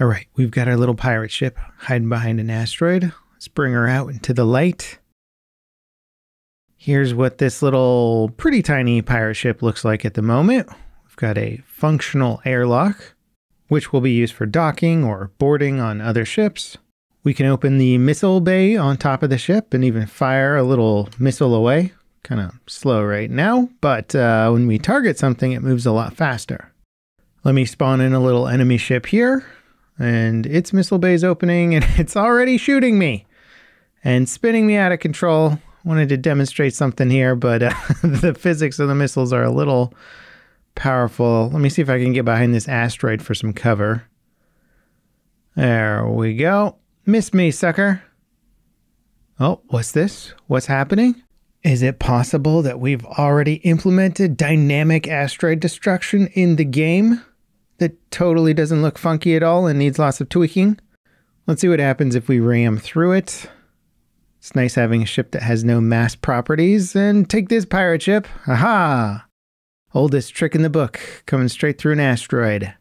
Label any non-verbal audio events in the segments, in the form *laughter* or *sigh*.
All right, we've got our little pirate ship hiding behind an asteroid. Let's bring her out into the light. Here's what this little pretty tiny pirate ship looks like at the moment. We've got a functional airlock, which will be used for docking or boarding on other ships. We can open the missile bay on top of the ship and even fire a little missile away. Kind of slow right now, but uh, when we target something, it moves a lot faster. Let me spawn in a little enemy ship here and its missile bay is opening and *laughs* it's already shooting me and spinning me out of control. Wanted to demonstrate something here, but uh, *laughs* the physics of the missiles are a little powerful. Let me see if I can get behind this asteroid for some cover. There we go. Miss me, sucker. Oh, what's this? What's happening? Is it possible that we've already implemented dynamic asteroid destruction in the game? that totally doesn't look funky at all and needs lots of tweaking. Let's see what happens if we ram through it. It's nice having a ship that has no mass properties. And take this pirate ship. Aha! Oldest trick in the book, coming straight through an asteroid.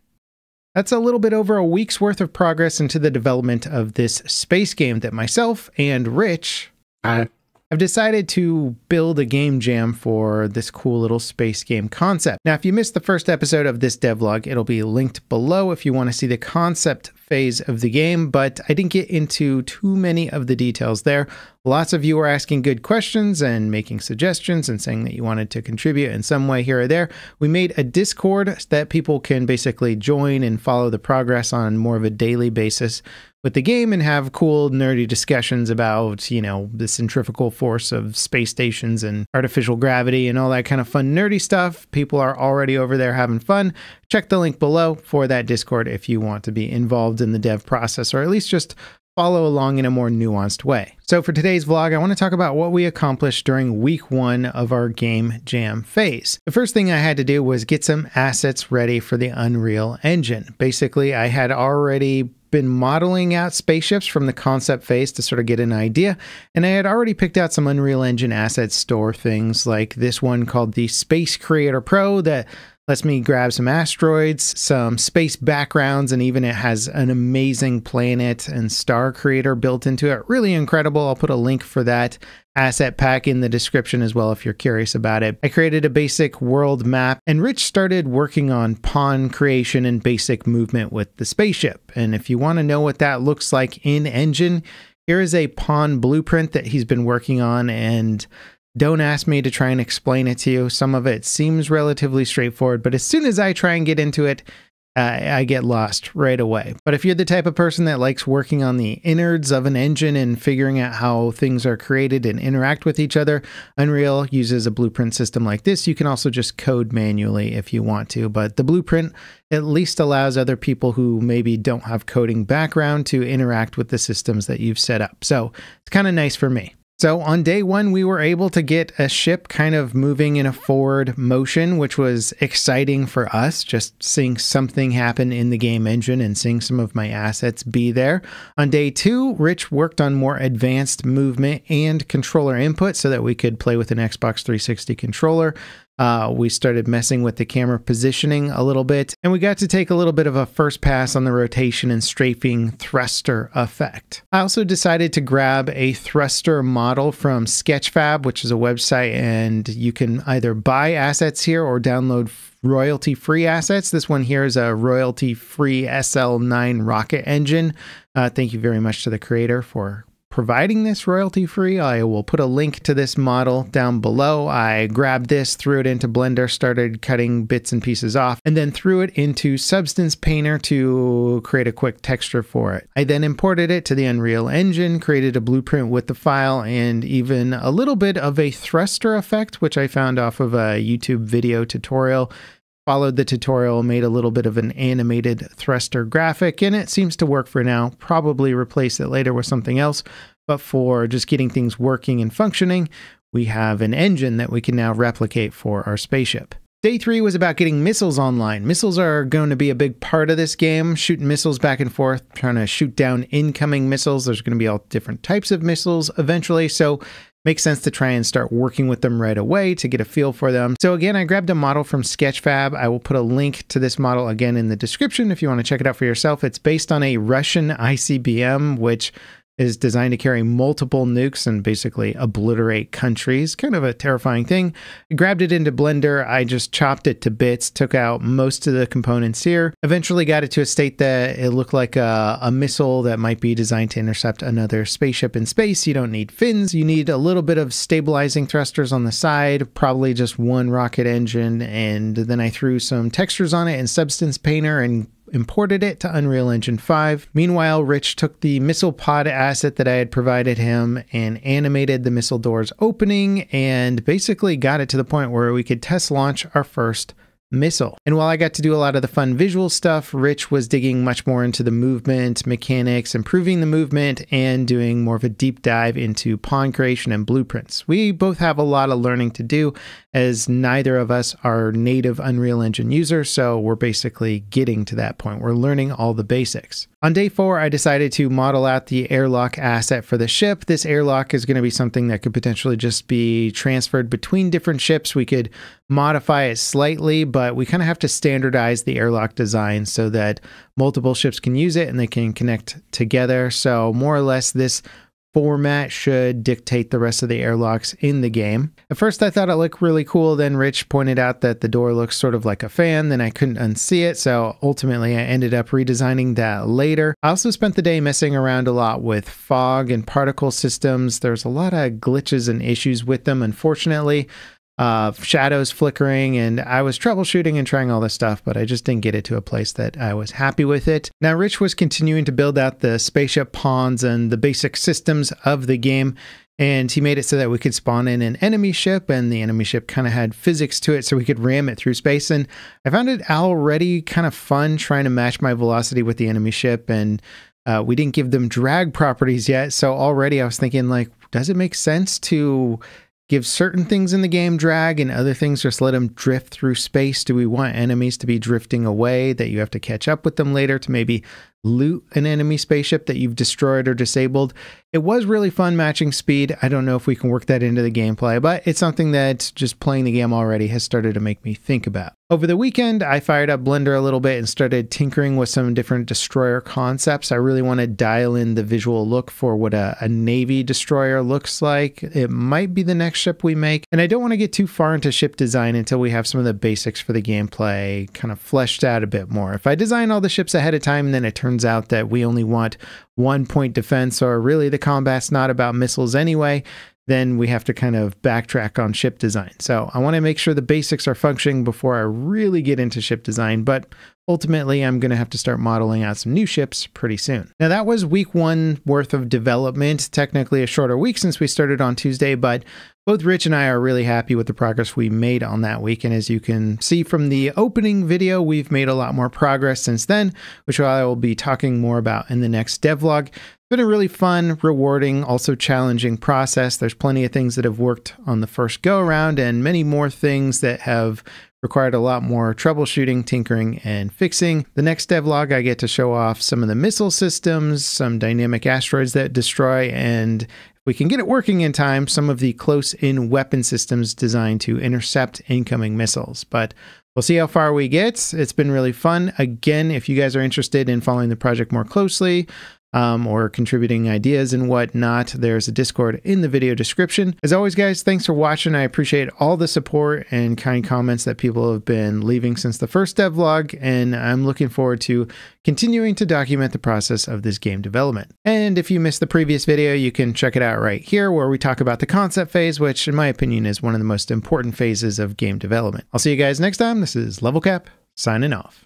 That's a little bit over a week's worth of progress into the development of this space game that myself and Rich. Hi. I've decided to build a game jam for this cool little space game concept. Now, if you missed the first episode of this devlog, it'll be linked below if you want to see the concept phase of the game, but I didn't get into too many of the details there. Lots of you were asking good questions and making suggestions and saying that you wanted to contribute in some way here or there. We made a Discord that people can basically join and follow the progress on more of a daily basis with the game and have cool nerdy discussions about, you know, the centrifugal force of space stations and artificial gravity and all that kind of fun nerdy stuff. People are already over there having fun. Check the link below for that Discord if you want to be involved in the dev process, or at least just follow along in a more nuanced way. So for today's vlog, I want to talk about what we accomplished during week one of our game jam phase. The first thing I had to do was get some assets ready for the Unreal Engine. Basically, I had already been modeling out spaceships from the concept phase to sort of get an idea, and I had already picked out some Unreal Engine assets store things like this one called the Space Creator Pro that lets me grab some asteroids, some space backgrounds, and even it has an amazing planet and star creator built into it. Really incredible. I'll put a link for that asset pack in the description as well if you're curious about it. I created a basic world map and Rich started working on pawn creation and basic movement with the spaceship. And if you want to know what that looks like in engine, here is a pawn blueprint that he's been working on and don't ask me to try and explain it to you. Some of it seems relatively straightforward, but as soon as I try and get into it, I get lost right away. But if you're the type of person that likes working on the innards of an engine and figuring out how things are created and interact with each other, Unreal uses a blueprint system like this. You can also just code manually if you want to, but the blueprint at least allows other people who maybe don't have coding background to interact with the systems that you've set up. So it's kind of nice for me. So on day one, we were able to get a ship kind of moving in a forward motion, which was exciting for us, just seeing something happen in the game engine and seeing some of my assets be there. On day two, Rich worked on more advanced movement and controller input so that we could play with an Xbox 360 controller. Uh, we started messing with the camera positioning a little bit, and we got to take a little bit of a first pass on the rotation and strafing thruster effect. I also decided to grab a thruster model from Sketchfab, which is a website, and you can either buy assets here or download royalty free assets. This one here is a royalty free SL9 rocket engine. Uh, thank you very much to the creator for providing this royalty free. I will put a link to this model down below. I grabbed this, threw it into Blender, started cutting bits and pieces off, and then threw it into Substance Painter to create a quick texture for it. I then imported it to the Unreal Engine, created a blueprint with the file, and even a little bit of a thruster effect, which I found off of a YouTube video tutorial followed the tutorial, made a little bit of an animated thruster graphic, and it seems to work for now. Probably replace it later with something else, but for just getting things working and functioning, we have an engine that we can now replicate for our spaceship. Day three was about getting missiles online. Missiles are going to be a big part of this game, shooting missiles back and forth, trying to shoot down incoming missiles. There's going to be all different types of missiles eventually, so makes sense to try and start working with them right away to get a feel for them. So again, I grabbed a model from Sketchfab. I will put a link to this model again in the description if you want to check it out for yourself. It's based on a Russian ICBM, which is designed to carry multiple nukes and basically obliterate countries. Kind of a terrifying thing. I grabbed it into Blender. I just chopped it to bits, took out most of the components here. Eventually got it to a state that it looked like a, a missile that might be designed to intercept another spaceship in space. You don't need fins. You need a little bit of stabilizing thrusters on the side, probably just one rocket engine. And then I threw some textures on it in Substance Painter and imported it to Unreal Engine 5. Meanwhile, Rich took the missile pod asset that I had provided him and animated the missile door's opening and basically got it to the point where we could test launch our first missile. And while I got to do a lot of the fun visual stuff, Rich was digging much more into the movement, mechanics, improving the movement, and doing more of a deep dive into pawn creation and blueprints. We both have a lot of learning to do, as neither of us are native Unreal Engine users, so we're basically getting to that point. We're learning all the basics. On day four, I decided to model out the airlock asset for the ship. This airlock is going to be something that could potentially just be transferred between different ships. We could modify it slightly, but we kind of have to standardize the airlock design so that multiple ships can use it and they can connect together. So more or less this format should dictate the rest of the airlocks in the game. At first I thought it looked really cool, then Rich pointed out that the door looks sort of like a fan, then I couldn't unsee it, so ultimately I ended up redesigning that later. I also spent the day messing around a lot with fog and particle systems. There's a lot of glitches and issues with them, unfortunately, uh, shadows flickering, and I was troubleshooting and trying all this stuff, but I just didn't get it to a place that I was happy with it. Now, Rich was continuing to build out the spaceship pawns and the basic systems of the game, and he made it so that we could spawn in an enemy ship, and the enemy ship kind of had physics to it, so we could ram it through space. And I found it already kind of fun trying to match my velocity with the enemy ship, and uh, we didn't give them drag properties yet, so already I was thinking like, does it make sense to give certain things in the game drag and other things just let them drift through space? Do we want enemies to be drifting away that you have to catch up with them later to maybe loot an enemy spaceship that you've destroyed or disabled? It was really fun matching speed. I don't know if we can work that into the gameplay, but it's something that just playing the game already has started to make me think about. Over the weekend, I fired up Blender a little bit and started tinkering with some different destroyer concepts. I really want to dial in the visual look for what a, a, Navy destroyer looks like. It might be the next ship we make, and I don't want to get too far into ship design until we have some of the basics for the gameplay kind of fleshed out a bit more. If I design all the ships ahead of time, then it turns out that we only want one point defense, or really the combat's not about missiles anyway, then we have to kind of backtrack on ship design. So I want to make sure the basics are functioning before I really get into ship design, but ultimately I'm going to have to start modeling out some new ships pretty soon. Now that was week one worth of development, technically a shorter week since we started on Tuesday, but both Rich and I are really happy with the progress we made on that week. And as you can see from the opening video, we've made a lot more progress since then, which I will be talking more about in the next devlog been a really fun, rewarding, also challenging process. There's plenty of things that have worked on the first go around, and many more things that have required a lot more troubleshooting, tinkering, and fixing. The next devlog, I get to show off some of the missile systems, some dynamic asteroids that destroy, and if we can get it working in time, some of the close in weapon systems designed to intercept incoming missiles. But we'll see how far we get. It's been really fun. Again, if you guys are interested in following the project more closely, um, or contributing ideas and whatnot, there's a Discord in the video description. As always, guys, thanks for watching. I appreciate all the support and kind comments that people have been leaving since the first devlog, and I'm looking forward to continuing to document the process of this game development. And if you missed the previous video, you can check it out right here where we talk about the concept phase, which in my opinion is one of the most important phases of game development. I'll see you guys next time. This is Level Cap, signing off.